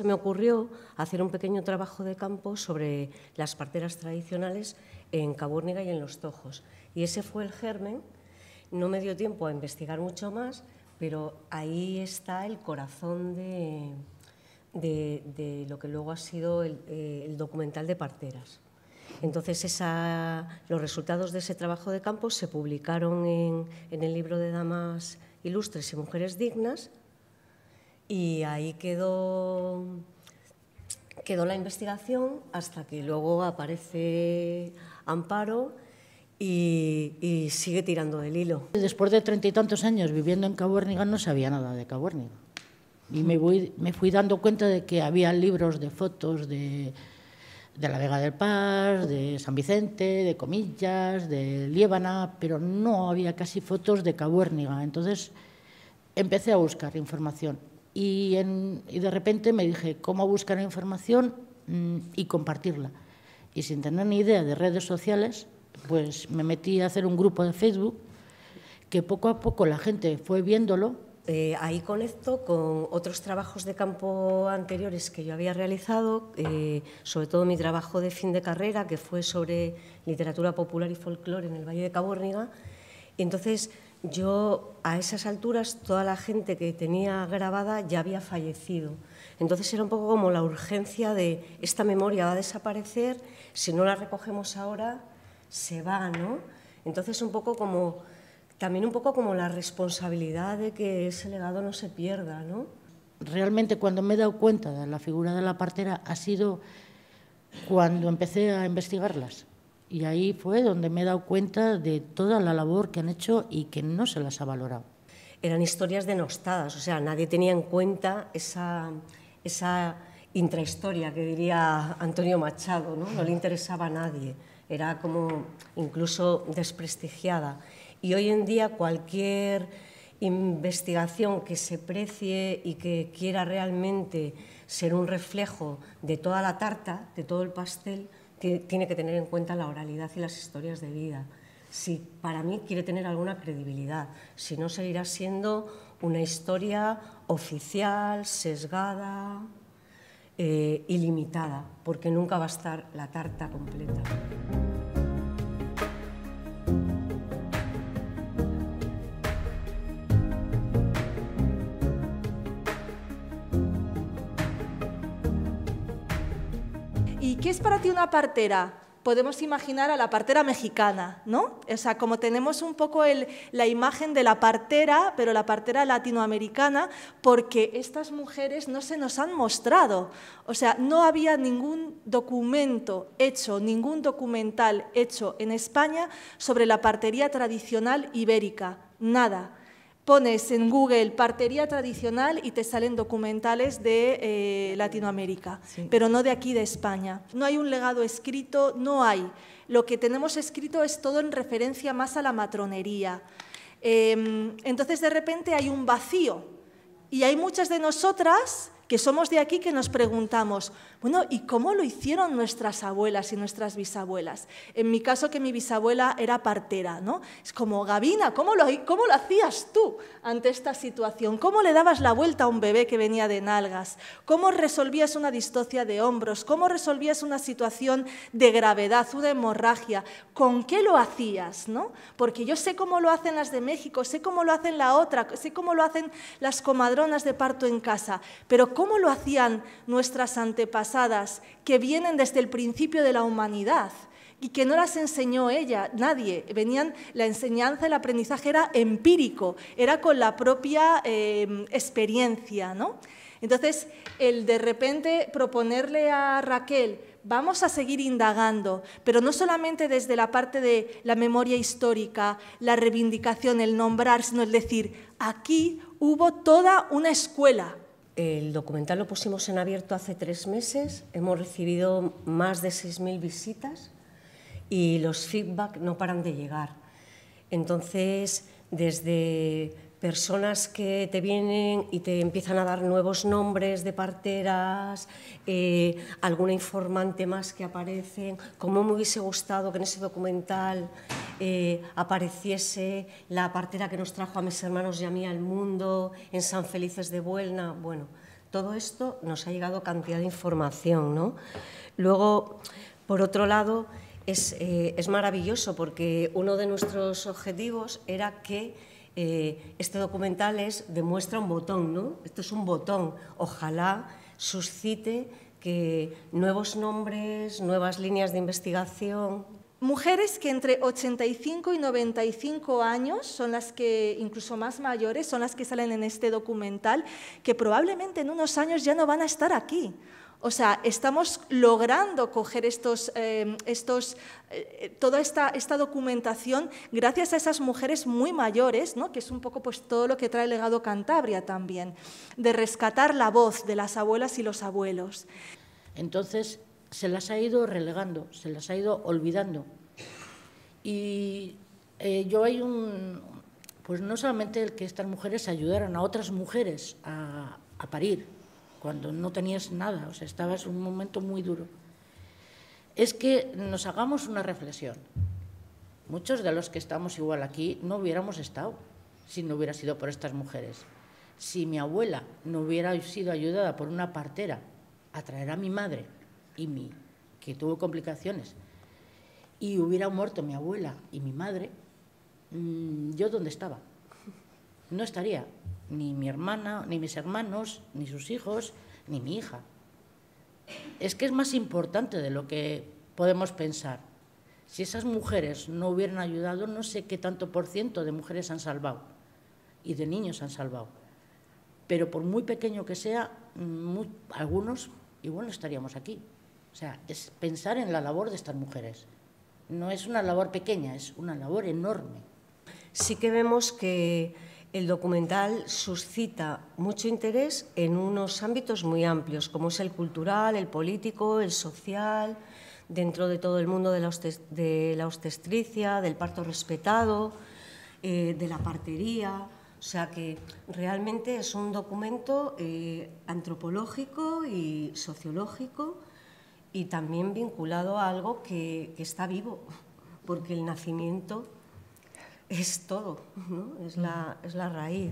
se me ocurrió hacer un pequeño trabajo de campo sobre las parteras tradicionales en Cabúrniga y en Los Tojos. Y ese fue el germen. No me dio tiempo a investigar mucho más, pero ahí está el corazón de, lo que luego ha sido el, eh, documental de parteras. Entonces, los resultados de ese trabajo de campo se publicaron en el libro de Damas Ilustres y Mujeres Dignas y ahí quedó, quedó la investigación hasta que luego aparece Amparo y, sigue tirando del hilo. Después de treinta y tantos años viviendo en Cabuérniga no sabía nada de Cabuérniga. Y me, me fui dando cuenta de que había libros de fotos de, de la Vega del Paz, de San Vicente, de Comillas, de Liébana, pero no había casi fotos de Cabuérniga. Entonces empecé a buscar información y, en, de repente me dije, ¿cómo buscar información mm, y compartirla? Y sin tener ni idea de redes sociales, pues me metí a hacer un grupo de Facebook que poco a poco la gente fue viéndolo. Eh, ahí conecto con otros trabajos de campo anteriores que yo había realizado, eh, sobre todo mi trabajo de fin de carrera, que fue sobre literatura popular y folclore en el Valle de Cabórniga. Y entonces yo a esas alturas toda la gente que tenía grabada ya había fallecido. Entonces era un poco como la urgencia de esta memoria va a desaparecer, si no la recogemos ahora se va, ¿no? Entonces un poco como también un poco como la responsabilidad de que ese legado no se pierda, ¿no? Realmente cuando me he dado cuenta de la figura de la partera ha sido cuando empecé a investigarlas. Y ahí fue donde me he dado cuenta de toda la labor que han hecho y que no se las ha valorado. Eran historias denostadas, o sea, nadie tenía en cuenta esa, intrahistoria que diría Antonio Machado, no le interesaba a nadie, era como incluso desprestigiada. Y hoy en día cualquier investigación que se precie y que quiera realmente ser un reflejo de toda la tarta, de todo el pastel, tiene que tener en cuenta la oralidad y las historias de vida. Si para mí quiere tener alguna credibilidad, si no seguirá siendo una historia oficial, sesgada, eh, ilimitada, porque nunca va a estar la tarta completa. es para ti una partera? Podemos imaginar a la partera mexicana, ¿no? O sea, como tenemos un poco la imagen de la partera, pero la partera latinoamericana, porque estas mujeres no se nos han mostrado. O sea, no había ningún documento hecho, ningún documental hecho en España sobre la partería tradicional ibérica, nada pones en Google partería tradicional y te salen documentales de eh, Latinoamérica, pero no de aquí, de España. No hay un legado escrito, no hay. Lo que tenemos escrito es todo en referencia más a la matronería. Em, entonces, de repente hay un vacío y hay muchas de nosotras que somos de aquí que nos preguntamos, bueno, ¿y cómo lo hicieron nuestras abuelas y nuestras bisabuelas? En mi caso, que mi bisabuela era partera, ¿no? Es como, Gabina, ¿cómo lo, cómo lo hacías tú ante esta situación? ¿Cómo le dabas la vuelta a un bebé que venía de nalgas? ¿Cómo resolvías una distocia de hombros? ¿Cómo resolvías una situación de gravedad, una hemorragia? ¿Con qué lo hacías, no? Porque yo sé cómo lo hacen las de México, sé cómo lo hacen la otra, sé cómo lo hacen las comadronas de parto en casa, pero cómo lo hacían nuestras antepasadas que vienen desde el principio de la humanidad y que no las enseñó ella, nadie. Venían, la enseñanza, el aprendizaje era empírico, era con la propia em, experiencia, ¿no? Entonces, el de repente proponerle a Raquel, vamos a seguir indagando, pero no solamente desde la parte de la memoria histórica, la reivindicación, el nombrar, sino el decir, aquí hubo toda una escuela, el documental lo pusimos en abierto hace tres meses, hemos recibido más de 6.000 visitas y los feedback no paran de llegar. Entonces, desde personas que te vienen y te empiezan a dar nuevos nombres de parteras, eh, alguna informante más que aparecen, cómo me hubiese gustado que en ese documental eh, apareciese la partera que nos trajo a mis hermanos y a mí al mundo, en San Felices de Buelna, bueno, todo esto nos ha llegado cantidad de información, ¿no? Luego, por otro lado, es, eh, maravilloso porque uno de nuestros objetivos era que eh, este documental demuestre demuestra un botón, ¿no? Esto es un botón. Ojalá suscite que nuevos nombres, nuevas líneas de investigación, Mujeres que entre 85 y 95 años son las que, incluso más mayores, son las que salen en este documental, que probablemente en unos años ya no van a estar aquí. O sea, estamos logrando coger estos, eh, estos, eh, toda esta, esta, documentación gracias a esas mujeres muy mayores, ¿no? que es un poco pues, todo lo que trae el legado Cantabria también, de rescatar la voz de las abuelas y los abuelos. Entonces, se las ha ido relegando, se las ha ido olvidando. Y eh, yo hay un, pues no solamente el que estas mujeres ayudaran a otras mujeres a, a parir, cuando no tenías nada, o sea, estabas en un momento muy duro, es que nos hagamos una reflexión. Muchos de los que estamos igual aquí no hubiéramos estado si no hubiera sido por estas mujeres. Si mi abuela no hubiera sido ayudada por una partera a traer a mi madre que tuvo complicaciones, y hubiera muerto mi abuela y mi madre, mm, yo dónde estaba. No estaría ni mi hermana, ni mis hermanos, ni sus hijos, ni mi hija. Es que es más importante de lo que podemos pensar. Si esas mujeres no hubieran ayudado, no sé qué tanto por ciento de mujeres han salvado y de niños han salvado. Pero por muy pequeño que sea, mm, algunos igual no estaríamos aquí. O sea, es pensar en la labor de estas mujeres. No es una labor pequeña, es una labor enorme. Sí que vemos que el documental suscita mucho interés en unos ámbitos muy amplios, como es el cultural, el político, el social, dentro de todo el mundo de la, de del parto respetado, eh, de la partería. O sea que realmente es un documento eh, antropológico y sociológico y también vinculado a algo que, está vivo, porque el nacimiento es todo, es, la, es la raíz.